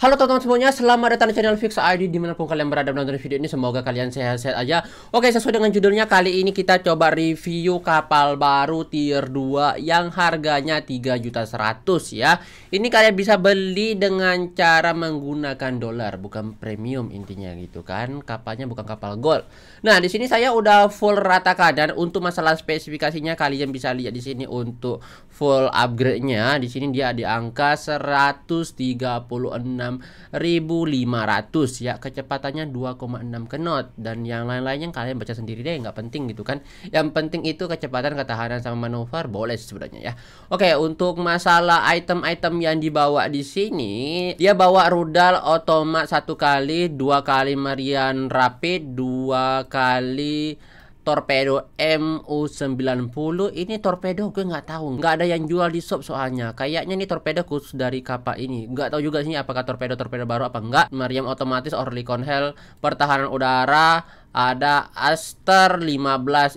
Halo teman-teman semuanya, selamat datang di channel Fix ID dimanapun kalian berada menonton video ini semoga kalian sehat-sehat aja Oke sesuai dengan judulnya kali ini kita coba review kapal baru tier 2 yang harganya 3 juta 100 ya Ini kalian bisa beli dengan cara menggunakan dolar bukan premium intinya gitu kan Kapalnya bukan kapal gold Nah di sini saya udah full rata dan untuk masalah spesifikasinya kalian bisa lihat di sini untuk full upgrade-nya di sini dia di angka 136 6500 ya kecepatannya 2,6 knot dan yang lain-lainnya kalian baca sendiri deh nggak penting gitu kan yang penting itu kecepatan ketahanan sama manuver boleh sebenarnya ya oke untuk masalah item-item yang dibawa di sini dia bawa rudal otomat satu kali dua kali Marian rapid dua kali torpedo MU90 ini torpedo gue nggak tahu nggak ada yang jual di shop soalnya kayaknya ini torpedo khusus dari kapal ini nggak tahu juga sih apakah torpedo torpedo baru apa enggak Mariam otomatis Orly Conhel pertahanan udara ada Aster 15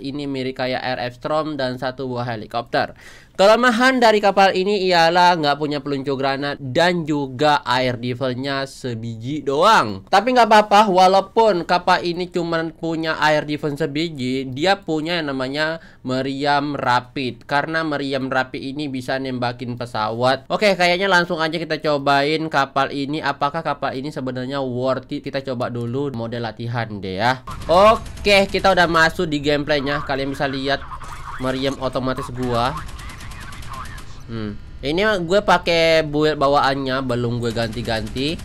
ini mirip kayak RF Storm dan satu buah helikopter Kelemahan dari kapal ini ialah nggak punya peluncur granat dan juga air devilnya sebiji doang. Tapi nggak apa-apa, walaupun kapal ini cuma punya air defense sebiji, dia punya yang namanya meriam rapid. Karena meriam rapid ini bisa nembakin pesawat. Oke, kayaknya langsung aja kita cobain kapal ini. Apakah kapal ini sebenarnya worth it? Kita coba dulu model latihan deh ya. Oke, kita udah masuk di gameplaynya. Kalian bisa lihat meriam otomatis gua Hmm. Ini gue pakai build bawaannya belum gue ganti-ganti.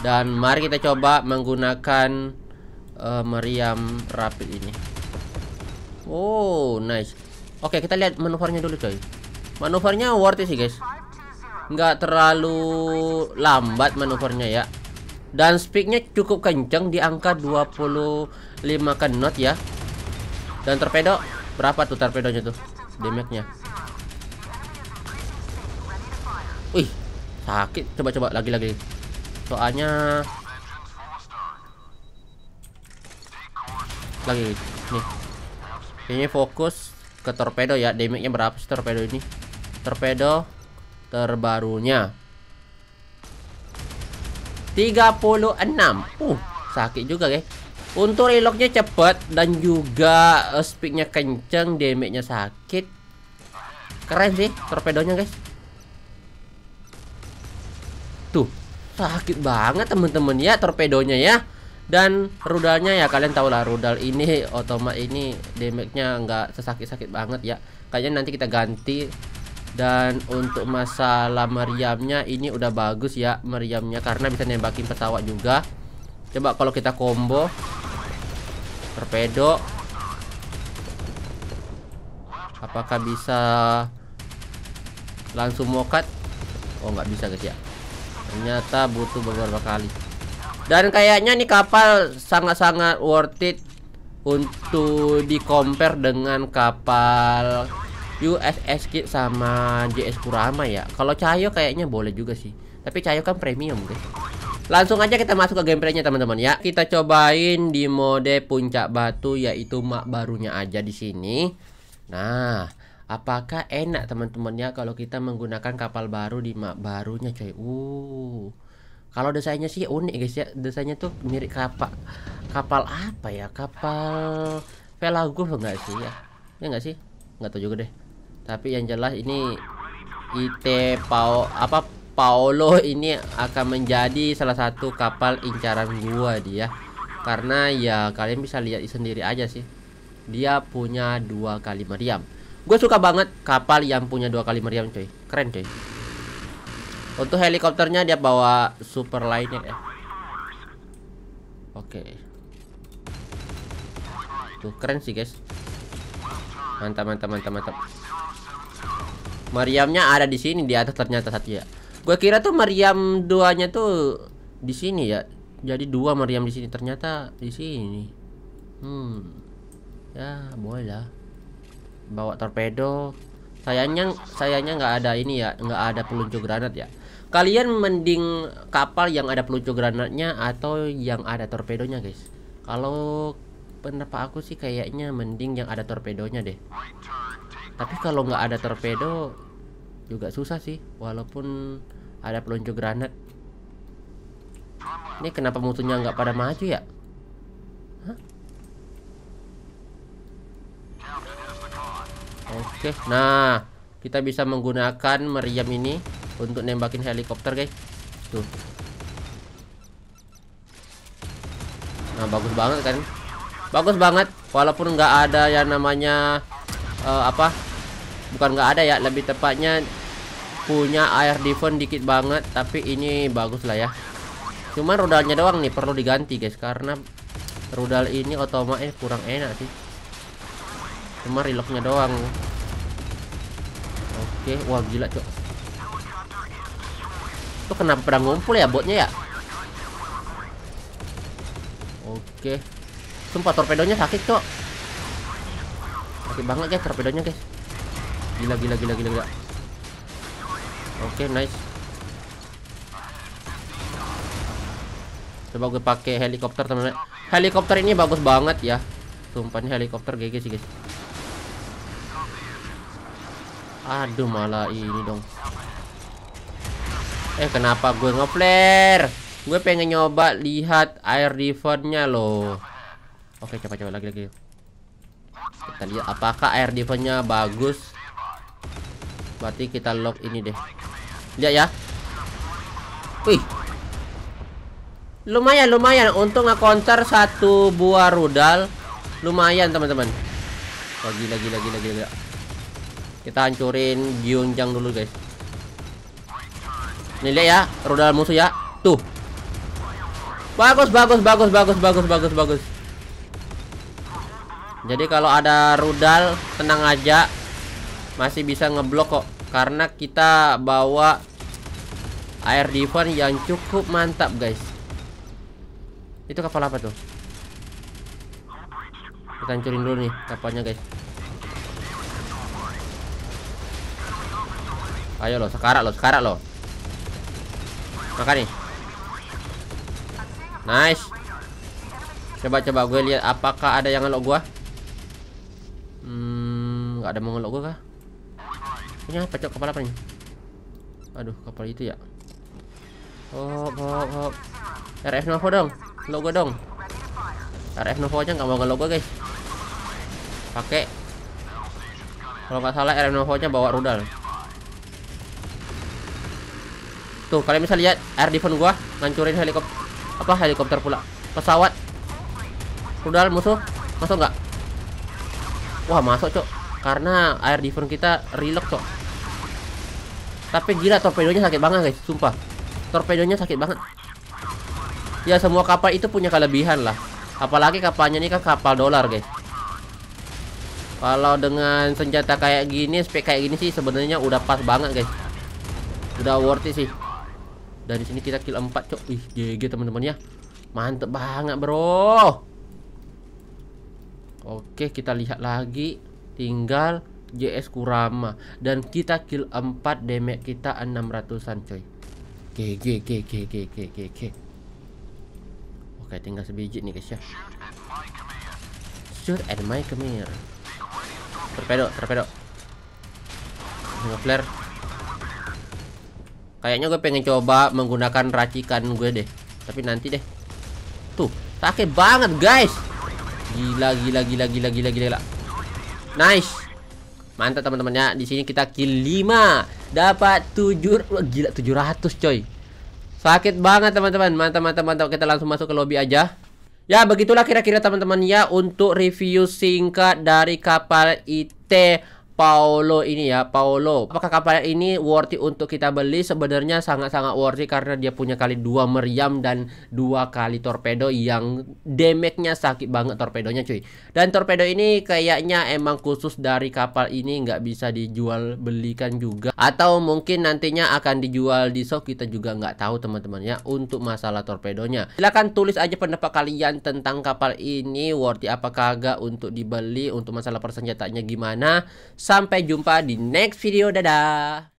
Dan mari kita coba menggunakan uh, meriam rapid ini. Oh, nice. Oke, kita lihat manuvernya dulu, coy. Manuvernya worth it sih, guys. Nggak terlalu lambat manuvernya ya. Dan speednya cukup kenceng di angka 25 knot ya. Dan torpedo berapa tuh torpedonya tuh? Damage-nya. Wih, sakit. Coba-coba lagi-lagi. Soalnya lagi nih. Ini fokus ke torpedo ya. Damage-nya berapa sih torpedo ini? Torpedo terbarunya 36. Uh, sakit juga, guys. Untuk reloadnya cepat dan juga speed eh, speednya kenceng, damage-nya sakit. Keren sih torpedonya, guys. Tuh, sakit banget temen-temen ya torpedonya ya dan rudalnya ya kalian tahu lah rudal ini otomat ini damage-nya nggak sesakit-sakit banget ya kayaknya nanti kita ganti dan untuk masalah meriamnya ini udah bagus ya meriamnya karena bisa nembakin pesawat juga coba kalau kita combo torpedo apakah bisa langsung mokat oh nggak bisa guys ya ternyata butuh beberapa kali dan kayaknya nih kapal sangat-sangat worth it untuk di compare dengan kapal USS Kit sama JS Kurama ya kalau Cayo kayaknya boleh juga sih tapi Cayo kan premium guys langsung aja kita masuk ke gameplaynya teman-teman ya kita cobain di mode puncak batu yaitu mak barunya aja di sini nah apakah enak teman-temannya kalau kita menggunakan kapal baru di map barunya coy uh kalau desainnya sih unik guys ya desainnya tuh mirip kapal kapal apa ya kapal pelagum enggak sih ya ya enggak sih enggak tahu juga deh tapi yang jelas ini IT Pao apa Paolo ini akan menjadi salah satu kapal incaran gua dia karena ya kalian bisa lihat sendiri aja sih dia punya dua kali meriam Gue suka banget kapal yang punya dua kali meriam cuy Keren coy. Untuk helikopternya dia bawa super lainnya ya. Oke. Tuh keren sih guys. Mantap mantap mantap mantap. meriamnya ada di sini di atas ternyata satu ya. Gue kira tuh meriam duanya tuh di sini ya. Jadi dua meriam di sini ternyata di sini. Hmm. Ya, boleh lah bawa torpedo sayangnya sayangnya nggak ada ini ya nggak ada peluncur granat ya kalian mending kapal yang ada peluncur granatnya atau yang ada torpedonya guys kalau pendapat aku sih kayaknya mending yang ada torpedonya deh tapi kalau nggak ada torpedo juga susah sih walaupun ada peluncur granat ini kenapa musuhnya nggak pada maju ya Oke, okay, nah kita bisa menggunakan meriam ini untuk nembakin helikopter, guys. Tuh. Nah, bagus banget kan? Bagus banget. Walaupun nggak ada yang namanya uh, apa? Bukan nggak ada ya, lebih tepatnya punya air defense dikit banget, tapi ini bagus lah ya. Cuman rudalnya doang nih perlu diganti, guys, karena rudal ini otomatis kurang enak sih. Cuma reloadnya doang. Oke, okay. wah gila cok. Itu kenapa pada ngumpul ya botnya ya? Oke. Okay. Sumpah torpedonya sakit cok. Sakit banget guys torpedonya guys. Gila gila gila gila gila. Oke, okay, nice. Coba gue pakai helikopter teman-teman. Helikopter ini bagus banget ya. Sumpahnya helikopter GG sih guys. Aduh malah ini dong Eh kenapa gue ngeflare Gue pengen nyoba lihat air divernya loh Oke coba coba lagi lagi Kita lihat apakah air divernya bagus Berarti kita lock ini deh Lihat ya Wih Lumayan lumayan untuk ngekonter satu buah rudal Lumayan teman-teman Oh gila gila gila gila kita hancurin Gyeongjang dulu guys Nih lihat ya rudal musuh ya Tuh Bagus bagus bagus bagus bagus bagus bagus Jadi kalau ada rudal Tenang aja Masih bisa ngeblok kok Karena kita bawa Air defense yang cukup mantap guys Itu kapal apa tuh Kita hancurin dulu nih kapalnya guys Ayo lo sekarat lo sekarat lo Makan nih. Nice. Coba coba gue lihat apakah ada yang ngelok gua. Hmm, nggak ada mau ngelok gua kah? Punya apa cok kepala apa nih? Aduh, kepala itu ya. Hop hop hop. RF Novo dong. lo gua dong. RF Novo aja nggak mau ngelok gua, guys. Pakai kalau nggak salah RF Novo nya bawa rudal. Tuh, kalian bisa lihat air defense gua ngancurin helikopter apa helikopter pula. Pesawat. Rudal musuh. Masuk nggak? Wah, masuk, Cok. Karena air defense kita relock, Cok. Tapi gila torpedonya sakit banget, guys. Sumpah. Torpedonya sakit banget. Ya, semua kapal itu punya kelebihan lah. Apalagi kapalnya ini kan kapal dolar, guys. Kalau dengan senjata kayak gini, spek kayak gini sih sebenarnya udah pas banget, guys. Udah worth it sih. Dari sini kita kill 4 cok Ih GG teman-teman ya Mantep banget bro Oke kita lihat lagi Tinggal JS Kurama Dan kita kill 4 damage kita 600an coy GG GG GG GG Oke tinggal sebiji nih guys ya Shoot at my command Torpedo torpedo nge Kayaknya gue pengen coba menggunakan racikan gue deh. Tapi nanti deh. Tuh, sakit banget, guys. Gila, gila, gila, gila, gila, gila. gila. Nice. Mantap teman-teman ya. Di sini kita kill 5. Dapat 7 gila 700, coy. Sakit banget teman-teman. Mantap, mantap, mantap. Kita langsung masuk ke lobby aja. Ya, begitulah kira-kira teman-teman ya untuk review singkat dari kapal IT Paolo ini ya, Paolo. Apakah kapal ini worth it untuk kita beli? Sebenarnya sangat-sangat worth it karena dia punya kali dua meriam dan dua kali torpedo yang damage-nya sakit banget torpedonya cuy. Dan torpedo ini kayaknya emang khusus dari kapal ini nggak bisa dijual belikan juga. Atau mungkin nantinya akan dijual di shop kita juga nggak tahu teman-teman ya untuk masalah torpedonya. Silahkan tulis aja pendapat kalian tentang kapal ini worth it apa kagak untuk dibeli, untuk masalah persenjataannya gimana Sampai jumpa di next video. Dadah.